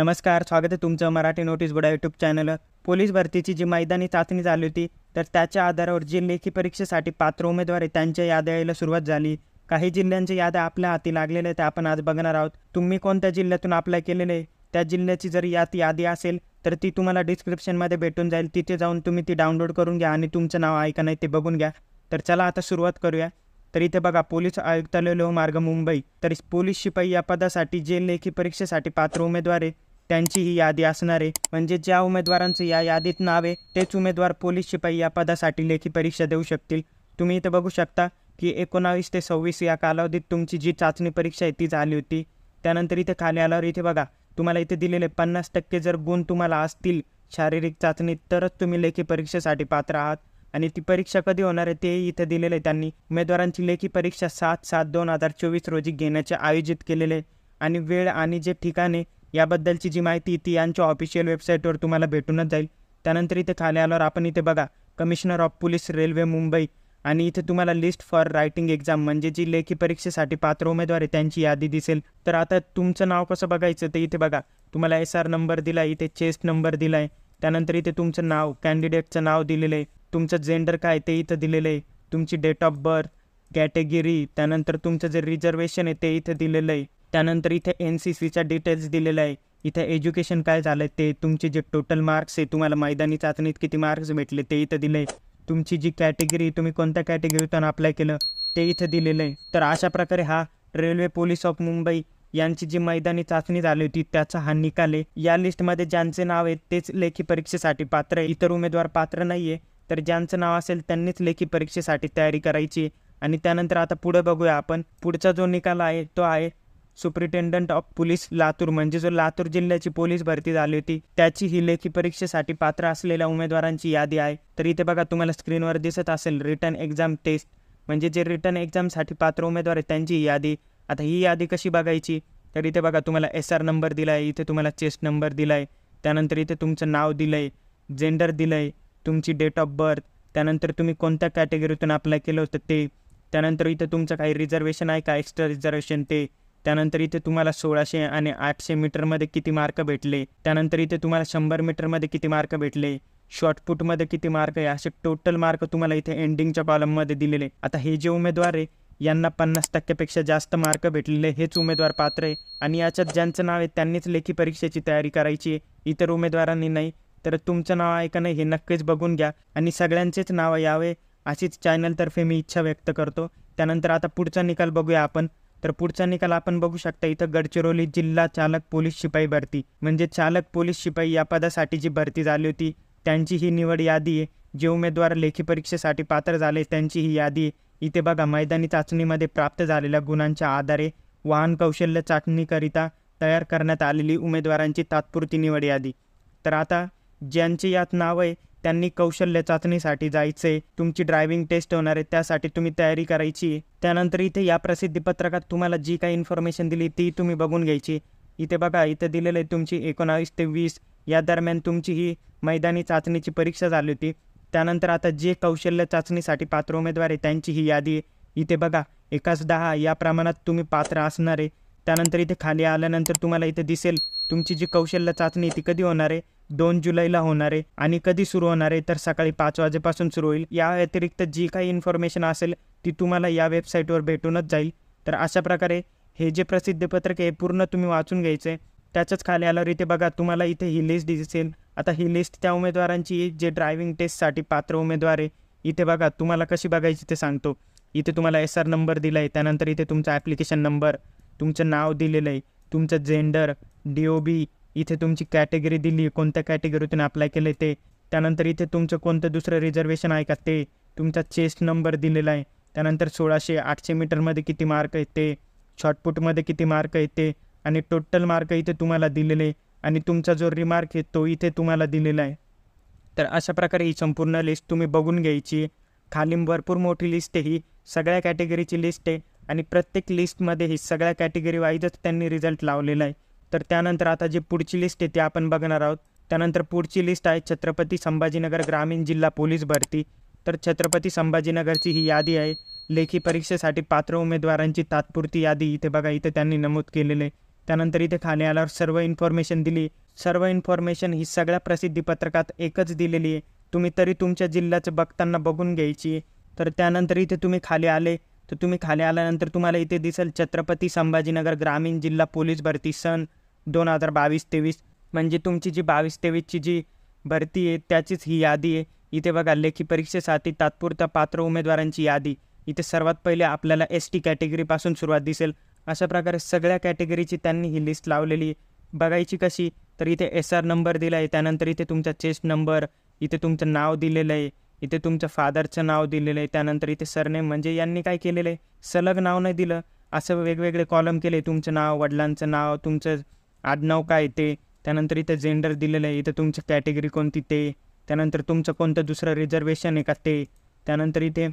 नमस्कार स्वागत आहे तुमचं मराठी नोटीस बुडा युट्यूब चॅनल पोलीस भरतीची जी मैदानी चाचणी झाली होती तर त्याच्या आधारावर जे लेखी परीक्षेसाठी पात्र उमेदवार आहेत त्यांच्या याद्या यायला सुरुवात झाली काही जिल्ह्यांच्या याद्या आपल्या हाती लागलेल्या आहेत आपण आज बघणार आहोत तुम्ही कोणत्या जिल्ह्यातून अप्लाय केलेले त्या जिल्ह्याची जर यात यादी असेल तर ती तुम्हाला डिस्क्रिप्शनमध्ये भेटून जाईल तिथे जाऊन तुम्ही ती डाउनलोड करून घ्या आणि तुमचं नाव ऐका नाही ते बघून घ्या तर चला आता सुरुवात करूया तर इथे बघा पोलीस आयुक्तालय लोहमार्ग मुंबई तर पोलीस शिपाई या पदासाठी जे लेखी परीक्षेसाठी पात्र उमेदवार त्यांची ही यादी असणार आहे म्हणजे ज्या उमेदवारांचं या यादीत नाव आहे तेच उमेदवार पोलीस शिपाई या पदासाठी लेखी परीक्षा देऊ शकतील तुम्ही इथं बघू शकता की एकोणावीस ते सव्वीस या कालावधीत तुमची जी चाचणी परीक्षा आहे ती झाली होती त्यानंतर इथे खाली आल्यावर इथे बघा तुम्हाला इथे दिलेले पन्नास टक्के जर गुण तुम्हाला असतील शारीरिक चाचणीत तरच तुम्ही लेखी परीक्षेसाठी पात्र आहात आणि ती परीक्षा कधी होणार आहे तेही इथे दिलेले त्यांनी उमेदवारांची लेखी परीक्षा सात सात दोन हजार चोवीस रोजी घेण्याचे आयोजित केलेले आणि वेळ आणि जे ठिकाणे याबद्दलची जी माहिती ती यांच्या ऑफिशियल वेबसाईटवर तुम्हाला भेटूनच जाईल त्यानंतर इथे खाली आल्यावर आपण इथे बघा commissioner of police railway Mumbai आणि इथे तुम्हाला लिस्ट फॉर रायटिंग एक्झाम म्हणजे जी लेखी परीक्षेसाठी पात्र उमेदवार आहे त्यांची यादी दिसेल तर आता तुमचं नाव कसं बघायचं ते इथे बघा तुम्हाला एस आर नंबर दिला इथे चेस्ट नंबर दिला आहे त्यानंतर इथे तुमचं नाव कॅन्डिडेटचं नाव दिलेलं आहे तुमचं जेंडर काय ते इथं दिलेलं आहे तुमची डेट ऑफ बर्थ कॅटेगिरी त्यानंतर तुमचं जे रिझर्वेशन आहे ते इथं दिलेलं आहे त्यानंतर इथे एन सी सीच्या डिटेल्स दिलेला आहे इथे एज्युकेशन काय झालं ते तुमचे जे टोटल मार्क्स आहे तुम्हाला मैदानी चाचणीत किती मार्क्स भेटले ते इथं दिले तुमची जी कॅटेगरी तुम्ही कोणत्या कॅटेगरीतून अप्लाय केलं ते इथं दिलेलं आहे तर अशा प्रकारे हा रेल्वे पोलीस ऑफ मुंबई यांची जी मैदानी चाचणी झाली होती त्याचा हा निकाल आहे या लिस्टमध्ये ज्यांचे नाव आहे तेच लेखी परीक्षेसाठी पात्र आहे इतर उमेदवार पात्र नाही आहे तर ज्यांचं नाव असेल त्यांनीच लेखी परीक्षेसाठी तयारी करायची आणि त्यानंतर आता पुढे बघूया आपण पुढचा जो निकाल आहे तो आहे सुप्रिटेंडंट ऑफ पोलीस लातूर म्हणजे जो लातूर जिल्ह्याची पोलीस भरती झाली होती त्याची ही लेखी परीक्षेसाठी पात्र असलेल्या उमेदवारांची यादी आहे तर इथे बघा तुम्हाला स्क्रीनवर दिसत असेल रिटर्न एक्झाम टेस्ट म्हणजे जे रिटर्न एक्झामसाठी पात्र उमेदवार आहेत त्यांची यादी आता ही यादी कशी बघायची तर इथे बघा तुम्हाला एस आर नंबर दिला आहे इथे तुम्हाला चेस्ट नंबर दिला आहे त्यानंतर इथे तुमचं नाव दिलं आहे जेंडर दिलं आहे तुमची डेट ऑफ बर्थ त्यानंतर तुम्ही कोणत्या कॅटेगरीतून अप्लाय केलं होतं ते त्यानंतर इथं तुमचं काही रिझर्वेशन आहे का एक्स्ट्रा रिझर्वेशन ते त्यानंतर इथे तुम्हाला सोळाशे आणि आठशे मीटरमध्ये किती मार्क भेटले त्यानंतर इथे तुम्हाला शंभर मीटरमध्ये किती मार्क भेटले शॉर्टपुटमध्ये किती मार्क आहे असे टोटल मार्क तुम्हाला इथे एंडिंगच्या कॉलममध्ये दिलेले आता हे जे उमेदवार आहे यांना पन्नास टक्क्यापेक्षा जास्त मार्क भेटलेले हेच उमेदवार पात्र आहे आणि याच्यात ज्यांचं नाव आहे त्यांनीच लेखी परीक्षेची तयारी करायची आहे इतर उमेदवारांनी नाही तर तुमचं नाव आहे का नाही हे नक्कीच बघून घ्या आणि सगळ्यांचेच नावं यावे अशीच चॅनलतर्फे मी इच्छा व्यक्त करतो त्यानंतर आता पुढचा निकाल बघूया आपण तर पुढचा निकाल आपण बघू शकता इथं गडचिरोली जिल्हा चालक पोलीस शिपाई भरती म्हणजे चालक पोलीस शिपाई या पदासाठी जी भरती झाली होती त्यांची ही निवड यादी आहे जे उमेदवार लेखी परीक्षेसाठी पात्र झाले त्यांची ही यादी आहे इथे बघा मैदानी चाचणीमध्ये प्राप्त झालेल्या गुणांच्या आधारे वाहन कौशल्य चाचणीकरिता तयार करण्यात आलेली उमेदवारांची तात्पुरती निवड यादी तर आता ज्यांची यात नाव आहे त्यांनी कौशल्य चाचणीसाठी जायचे तुमची ड्रायव्हिंग टेस्ट होणार आहे त्यासाठी तुम्ही तयारी करायची त्यानंतर इथे या प्रसिद्धीपत्रकात तुम्हाला जी काही इन्फॉर्मेशन दिली ती तुम्ही बघून घ्यायची इथे बघा इथे दिलेलं आहे तुमची एकोणावीस ते वीस या दरम्यान तुमची ही मैदानी चाचणीची परीक्षा झाली होती त्यानंतर आता जे कौशल्य चाचणीसाठी पात्र उमेदवार आहे त्यांची ही यादी इथे बघा एकाच दहा या प्रमाणात तुम्ही पात्र असणार आहे त्यानंतर इथे खाली आल्यानंतर तुम्हाला इथे दिसेल तुमची जी कौशल्य चाचणी ती कधी होणार आहे दोन जुलैला होणार आहे आणि कधी सुरू होणार आहे तर सकाळी पाच वाजेपासून सुरू होईल या व्यतिरिक्त जी काही इन्फॉर्मेशन असेल ती तुम्हाला या वेबसाईटवर भेटूनच जाईल तर अशा प्रकारे हे जे प्रसिद्धपत्रक आहे पूर्ण तुम्ही वाचून घ्यायचं आहे त्याच्याच खाली आल्यावर इथे बघा तुम्हाला इथे ही लिस्ट दिसेल आता ही लिस्ट त्या उमेदवारांची जे ड्रायव्हिंग टेस्टसाठी पात्र उमेदवार आहे इथे बघा तुम्हाला कशी बघायची ते सांगतो इथे तुम्हाला एस आर नंबर दिला आहे त्यानंतर इथे तुमचा ॲप्लिकेशन नंबर तुमचं नाव दिलेलं आहे तुमचं जेंडर डी ओ बी इथे तुमची कॅटेगरी दिली कोणत्या कॅटेगरीतून अप्लाय केलं ते त्यानंतर इथे तुमचं कोणतं दुसरं रिझर्वेशन आहे का ते तुमचा चेस्ट नंबर दिलेला आहे त्यानंतर सोळाशे आठशे मीटरमध्ये किती मार्क आहेत ते शॉर्टपुटमध्ये किती मार्क आहेत ते आणि टोटल मार्क इथे तुम्हाला दिलेले आणि तुमचा जो रिमार्क आहे तो इथे तुम्हाला दिलेला आहे तर अशा प्रकारे ही संपूर्ण लिस्ट तुम्ही बघून घ्यायची खाली भरपूर मोठी लिस्ट आहे ही सगळ्या कॅटेगरीची लिस्ट आहे आणि प्रत्येक लिस्टमध्ये ही सगळ्या कॅटेगरी वाईजच त्यांनी रिझल्ट लावलेला आहे तर त्यानंतर आता जी पुढची लिस्ट आहे ती आपण बघणार आहोत त्यानंतर पुढची लिस्ट आहे छत्रपती संभाजीनगर ग्रामीण जिल्हा पोलीस भरती तर छत्रपती संभाजीनगरची ही यादी आहे लेखी परीक्षेसाठी पात्र उमेदवारांची तात्पुरती यादी इथे बघा इथे त्यांनी नमूद केलेले त्यानंतर इथे खाली आल्यावर सर्व इन्फॉर्मेशन दिली सर्व इन्फॉर्मेशन ही सगळ्या प्रसिद्धीपत्रकात एकच दिलेली आहे तुम्ही तरी तुमच्या जिल्ह्याचं बघताना बघून घ्यायची तर त्यानंतर इथे तुम्ही खाली आले तर तुम्ही खाली आल्यानंतर तुम्हाला इथे दिसेल छत्रपती संभाजीनगर ग्रामीण जिल्हा पोलीस भरती सन दोन हजार बावीस तेवीस म्हणजे तुमची जी बावीस तेवीसची जी भरती आहे त्याचीच ही यादी आहे इथे बघा लेखी परीक्षेसाठी तात्पुरता पात्र उमेदवारांची यादी इथे सर्वात पहिले आपल्याला एस टी कॅटेगरीपासून सुरुवात दिसेल अशा प्रकारे सगळ्या कॅटेगरीची त्यांनी ही लिस्ट लावलेली आहे बघायची कशी तर इथे एस आर नंबर दिला आहे त्यानंतर इथे तुमचा चेस्ट नंबर इथे तुमचं नाव दिलेलं आहे इथे तुमचं फादरचं नाव दिलेलं आहे त्यानंतर इथे सरनेम म्हणजे यांनी काय केलेलं आहे सलग नाव नाही दिलं असं वेगवेगळे कॉलम केले तुमचं नाव वडिलांचं नाव तुमचं आडनाव काय ते त्यानंतर इथं जेंडर दिलेलं आहे इथं तुमची कॅटेगरी कोणती ते त्यानंतर तुमचं कोणतं दुसरं रिझर्वेशन आहे का ते त्यानंतर इथे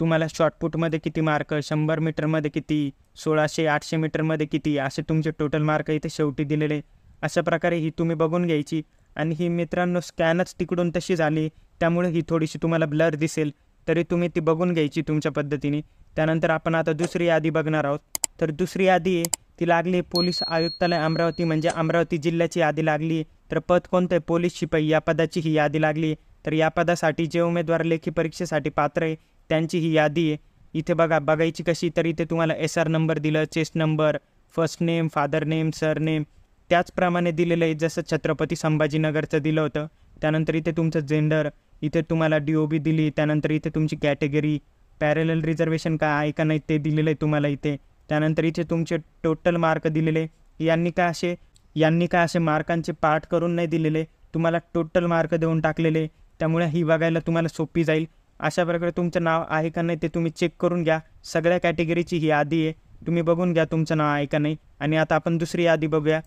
तुम्हाला शॉर्टपुटमध्ये किती मार्क शंभर मीटरमध्ये किती सोळाशे आठशे मीटरमध्ये किती असे तुमचे टोटल मार्क इथे शेवटी दिलेले अशा प्रकारे ही तुम्ही बघून घ्यायची आणि ही मित्रांनो स्कॅनच तिकडून तशी झाली त्यामुळे ही थोडीशी तुम्हाला ब्लर दिसेल तरी तुम्ही ती बघून घ्यायची तुमच्या पद्धतीने त्यानंतर आपण आता दुसरी यादी बघणार आहोत तर दुसरी यादी आहे ती लागली पोलीस आयुक्तालय अमरावती म्हणजे अमरावती जिल्ह्याची यादी लागली तर पद आहे पोलीस शिपाई या पदाची ही यादी लागली तर या पदासाठी जे उमेदवार लेखी परीक्षेसाठी पात्र आहे त्यांची ही यादी आहे इथे बघा बघायची कशी तर इथे तुम्हाला एस आर नंबर दिलं chest number first name father name surname त्याचप्रमाणे दिलेलं आहे जसं छत्रपती संभाजीनगरचं दिलं होतं त्यानंतर इथे तुमचं जेंडर इथे तुम्हाला डी ओ बी दिली त्यानंतर इथे तुमची कॅटेगरी पॅरेल रिझर्वेशन काय आहे का नाही ते दिलेलं आहे तुम्हाला इथे त्यानंतर इथे तुमचे टोटल मार्क दिलेले यांनी काय असे यांनी काय असे मार्कांचे पाठ करून नाही दिलेले तुम्हाला टोटल मार्क देऊन टाकलेले त्यामुळे ही बघायला तुम्हाला सोपी जाईल अशा प्रकारे तुमचं नाव आहे का नाही ते तुम्ही चेक करून घ्या सगळ्या कॅटेगरीची ही यादी आहे तुम्ही बघून घ्या तुमचं नाव आहे का नाही आणि आता आपण दुसरी यादी बघूया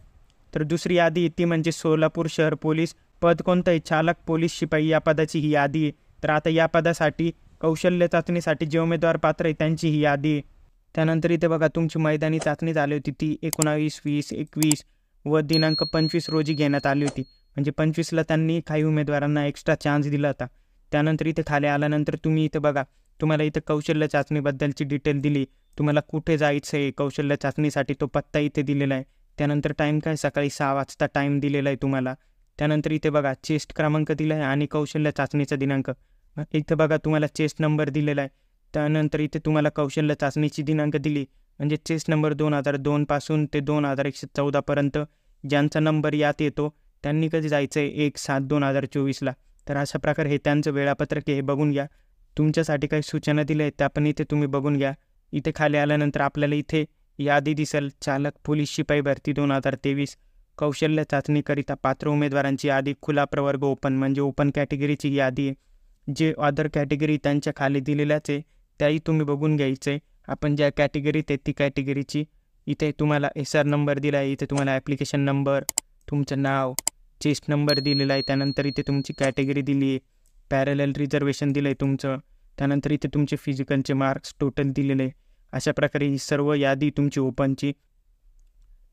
तर दुसरी यादी ती म्हणजे सोलापूर शहर पोलीस पद कोणतं आहे चालक पोलीस शिपाई या पदाची ही यादी आहे तर आता या पदासाठी कौशल्य चाचणीसाठी जे उमेदवार पात्र आहे त्यांची ही यादी आहे त्यानंतर इथे बघा तुमची मैदानी चाचणी झाली होती ती एकोणावीस वीस एकवीस व दिनांक पंचवीस रोजी घेण्यात आली होती म्हणजे पंचवीसला त्यांनी काही उमेदवारांना एक्स्ट्रा चान्स दिला होता त्यानंतर इथे खाली आल्यानंतर तुम्ही इथं बघा तुम्हाला इथं कौशल्य चाचणीबद्दलची डिटेल दिली तुम्हाला कुठे जायचं आहे कौशल्य चाचणीसाठी तो पत्ता इथे दिलेला आहे त्यानंतर टाईम काय सकाळी सहा वाजता टाईम दिलेला आहे तुम्हाला त्यानंतर इथे बघा चेस्ट क्रमांक दिला आहे आणि कौशल्य चाचणीचा दिनांक इथं बघा तुम्हाला चेस्ट नंबर दिलेला आहे त्यानंतर इथे तुम्हाला कौशल्य चाचणीची दिनांक दिली म्हणजे टेस्ट नंबर दोन हजार दोनपासून ते दोन हजार एकशे चौदापर्यंत ज्यांचा नंबर यात येतो त्यांनी कधी जायचं आहे एक सात दोन हजार चोवीसला तर अशा प्रकारे हे त्यांचं वेळापत्रक हे बघून घ्या तुमच्यासाठी काही सूचना दिल्या आहेत त्या पण इथे तुम्ही बघून घ्या इथे खाली आल्यानंतर आपल्याला इथे यादी दिसेल चालक पोलीस शिपाई भरती दोन हजार तेवीस कौशल्य चाचणीकरिता पात्र उमेदवारांची यादी खुला प्रवर्ग ओपन म्हणजे ओपन कॅटेगरीची यादी आहे जे अदर कॅटेगरी त्यांच्या खाली दिलेल्याच आहे त्याही तुम्ही बघून घ्यायचं आहे आपण ज्या कॅटेगरीत आहे ती कॅटेगरीची इथे तुम्हाला एस आर नंबर दिला आहे इथे तुम्हाला ॲप्लिकेशन नंबर तुमचं नाव चेस्ट नंबर दिलेला आहे त्यानंतर इथे तुमची कॅटेगरी दिली आहे पॅरल रिझर्वेशन दिलं आहे तुमचं त्यानंतर इथे तुमचे फिजिकलचे मार्क्स टोटल दिलेले आहे अशा प्रकारे ही सर्व यादी तुमची ओपनची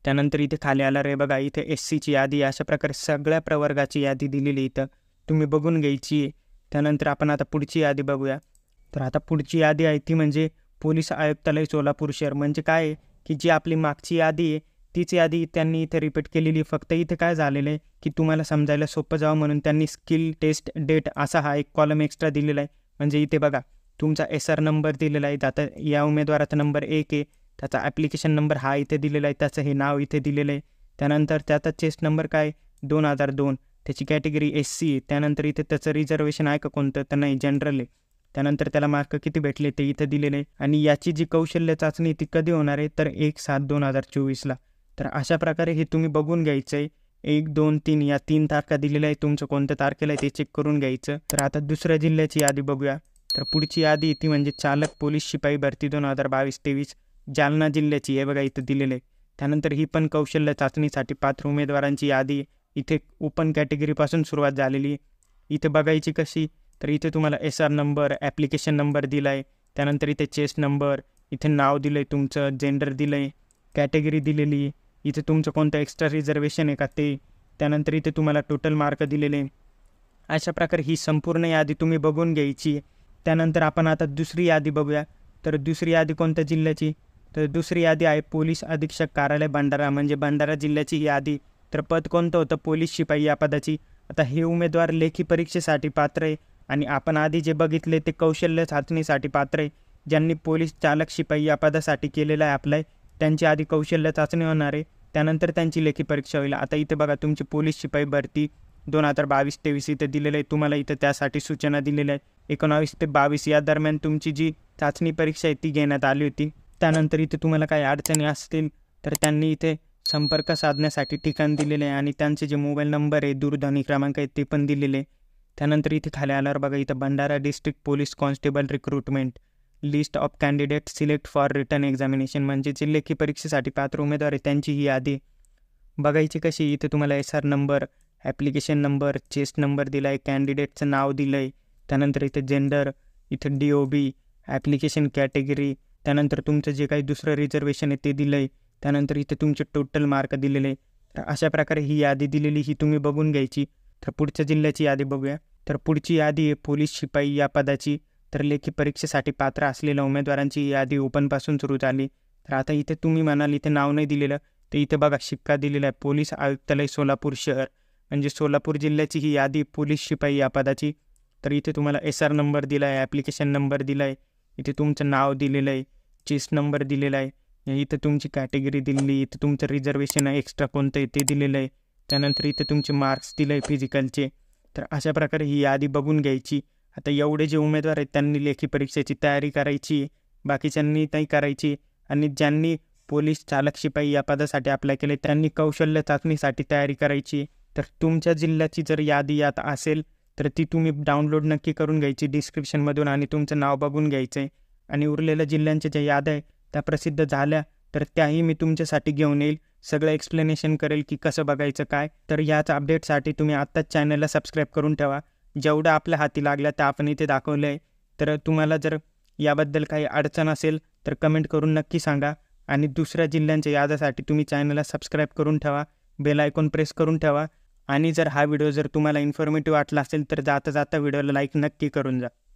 त्यानंतर इथे खाली आला रे बघा इथे एस सीची यादी अशा प्रकारे सगळ्या प्रवर्गाची यादी दिलेली इथं तुम्ही बघून घ्यायची त्यानंतर आपण आता पुढची यादी बघूया तर आता पुढची यादी आहे ती म्हणजे पोलीस आयुक्तालय सोलापूर शहर म्हणजे काय आहे की जी आपली मागची यादी आहे तीच यादी त्यांनी इथे रिपीट केलेली फक्त इथे काय झालेलं आहे की तुम्हाला समजायला सोपं जावं म्हणून त्यांनी स्किल टेस्ट डेट असा हा एक कॉलम एक्स्ट्रा दिलेला आहे म्हणजे इथे बघा तुमचा एस आर नंबर दिलेला आहे आता या उमेदवाराचा नंबर एक आहे त्याचा ॲप्लिकेशन नंबर हा इथे दिलेला आहे त्याचं हे नाव इथे दिलेलं आहे त्यानंतर त्याचा चेस्ट नंबर काय दोन हजार दोन त्याची कॅटेगरी एस सी त्यानंतर इथे त्याचं रिझर्वेशन आहे का कोणतं तर नाही जनरल आहे त्यानंतर त्याला मार्क किती भेटले ते इथं दिलेले आहे आणि याची जी कौशल्य चाचणी ती कधी होणार आहे तर एक सात दोन हजार चोवीसला तर अशा प्रकारे हे तुम्ही बघून घ्यायचं आहे एक दोन तीन या तीन तारखा दिलेल्या आहे तुमचं कोणत्या तारखेला आहे ते चेक करून घ्यायचं तर आता दुसऱ्या जिल्ह्याची यादी बघूया तर पुढची यादी ती म्हणजे चालक पोलीस शिपाई भरती दोन हजार बावीस तेवीस जालना जिल्ह्याची हे बघा इथं दिलेले आहे त्यानंतर ही पण कौशल्य चाचणीसाठी पात्र उमेदवारांची यादी इथे ओपन कॅटेगरीपासून सुरुवात झालेली इथे बघायची कशी तर इथे तुम्हाला S R number application number दिला आहे त्यानंतर इथे चेस्ट नंबर इथे नाव दिलं आहे तुमचं जेंडर दिलं आहे कॅटेगरी दिलेली इथे तुमचं कोणतं एक्स्ट्रा रिझर्वेशन आहे का ते त्यानंतर इथे तुम्हाला टोटल मार्क दिलेले अशा प्रकारे ही संपूर्ण यादी तुम्ही बघून घ्यायची त्यानंतर आपण आता दुसरी यादी बघूया तर दुसरी यादी कोणत्या जिल्ह्याची तर दुसरी यादी आहे पोलीस अधीक्षक कार्यालय भंडारा म्हणजे भंडारा जिल्ह्याची ही यादी तर पद कोणतं होतं पोलीस शिपाई या पदाची आता हे उमेदवार लेखी परीक्षेसाठी पात्र आहे आणि आपण आधी जे बघितले ते कौशल्य चाचणीसाठी पात्र आहे ज्यांनी पोलीस चालक शिपाई या पदासाठी केलेला आहे अप्लाय त्यांची आधी कौशल्य चाचणी होणार आहे त्यानंतर त्यांची लेखी परीक्षा होईल आता इथे बघा तुमची पोलीस शिपाई भरती दोन हजार बावीस तेवीस इथं दिलेलं आहे तुम्हाला इथं त्यासाठी सूचना दिलेल्या आहेत एकोणावीस ते बावीस या दरम्यान तुमची जी चाचणी परीक्षा आहे ती घेण्यात आली होती त्यानंतर इथे तुम्हाला काही अडचणी असतील तर त्यांनी इथे संपर्क साधण्यासाठी ठिकाण दिलेले आहे आणि त्यांचे जे मोबाईल नंबर आहे दूरध्वनी क्रमांक आहे ते पण दिलेले आहे त्यानंतर इथे खाली आल्यावर बघा इथं Bhandara district police constable recruitment list of candidate select for written examination म्हणजे जे लेखी परीक्षेसाठी पात्र उमेदवार आहे त्यांची ही यादी बघायची कशी इथे तुम्हाला S R number application number chest number दिला आहे कॅन्डिडेटचं नाव दिलं आहे त्यानंतर इथे जेंडर इथं D O B application category त्यानंतर तुमचं जे काही दुसरं रिझर्वेशन आहे ते दिलं आहे त्यानंतर इथे तुमचे टोटल मार्क दिलेले तर अशा प्रकारे ही यादी दिलेली ही तुम्ही बघून घ्यायची तर पुढच्या जिल्ह्याची यादी बघूया तर पुढची यादी आहे पोलीस शिपाई या पदाची तर लेखी परीक्षेसाठी पात्र असलेल्या उमेदवारांची यादी ओपनपासून सुरू झाली तर आता इथे तुम्ही म्हणाल इथे नाव नाही दिलेलं तर इथे बघा शिक्का दिलेला आहे पोलीस आयुक्तालय सोलापूर शहर म्हणजे सोलापूर जिल्ह्याची ही यादी पोलीस शिपाई या पदाची तर इथे तुम्हाला एस आर नंबर दिला आहे ॲप्लिकेशन नंबर दिला आहे इथे तुमचं नाव दिलेलं आहे चेस्ट नंबर दिलेला आहे इथं तुमची कॅटेगरी दिलेली इथं तुमचं रिझर्वेशन आहे एक्स्ट्रा कोणतं आहे ते दिलेलं आहे त्यानंतर इथे तुमचे मार्क्स दिले फिजिकलचे तर अशा प्रकारे ही यादी बघून घ्यायची आता एवढे जे उमेदवार आहेत त्यांनी लेखी परीक्षेची तयारी करायची बाकीच्यांनी नाही करायची आणि ज्यांनी पोलीस चालक शिपाई या पदासाठी अप्लाय केले त्यांनी कौशल्य चाचणीसाठी तयारी करायची तर तुमच्या जिल्ह्याची जर यादी यात असेल तर ती तुम्ही डाउनलोड नक्की करून घ्यायची डिस्क्रिप्शनमधून आणि तुमचं नाव बघून घ्यायचं आहे आणि उरलेल्या जिल्ह्यांच्या ज्या याद्या आहे त्या प्रसिद्ध झाल्या तर त्याही मी तुमच्यासाठी घेऊन येईल सगळं एक्सप्लेनेशन करेल की कसं बघायचं काय तर याच अपडेटसाठी तुम्ही आत्ताच चॅनलला सबस्क्राईब करून ठेवा जेवढं आपल्या हाती लागल्या त्या आपण इथे दाखवलं आहे तर तुम्हाला जर याबद्दल काही अडचण असेल तर कमेंट करून नक्की सांगा आणि दुसऱ्या जिल्ह्यांच्या यादासाठी तुम्ही चॅनलला सबस्क्राईब करून ठेवा बेल आयकॉन प्रेस करून ठेवा आणि जर हा व्हिडिओ जर तुम्हाला इन्फॉर्मेटिव्ह वाटला असेल तर जाता जाता व्हिडिओला लाईक नक्की करून जा